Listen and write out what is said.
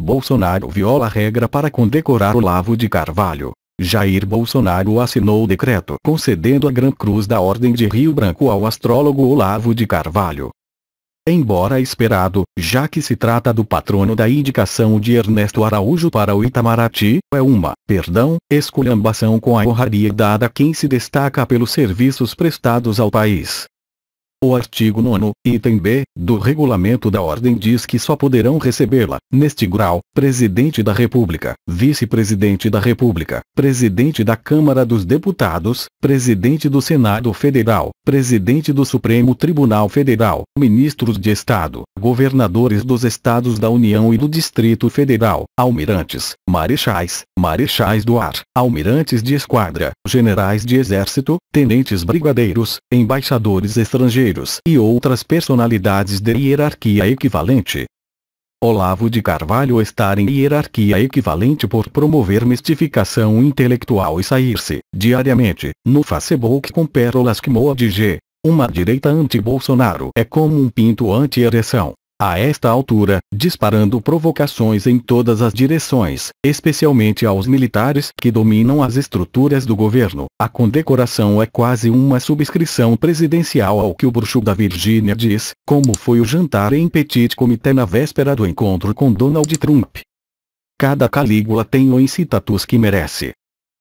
Bolsonaro viola a regra para condecorar Olavo de Carvalho. Jair Bolsonaro assinou o decreto concedendo a Gran Cruz da Ordem de Rio Branco ao astrólogo Olavo de Carvalho. Embora esperado, já que se trata do patrono da indicação de Ernesto Araújo para o Itamaraty, é uma, perdão, esculhambação com a honraria dada a quem se destaca pelos serviços prestados ao país. O artigo 9, item B, do regulamento da ordem diz que só poderão recebê-la, neste grau, presidente da República, vice-presidente da República, presidente da Câmara dos Deputados, presidente do Senado Federal, presidente do Supremo Tribunal Federal, ministros de Estado, governadores dos estados da União e do Distrito Federal, almirantes, marechais, marechais do ar, almirantes de esquadra, generais de exército, tenentes brigadeiros, embaixadores estrangeiros guerreiros e outras personalidades de hierarquia equivalente. Olavo de Carvalho estar em hierarquia equivalente por promover mistificação intelectual e sair-se, diariamente, no Facebook com pérolas que moa de G. Uma direita anti-Bolsonaro é como um pinto anti-ereção a esta altura, disparando provocações em todas as direções, especialmente aos militares que dominam as estruturas do governo. A condecoração é quase uma subscrição presidencial ao que o bruxo da Virgínia diz, como foi o jantar em Petit Comité na véspera do encontro com Donald Trump. Cada Calígula tem o incitatus que merece.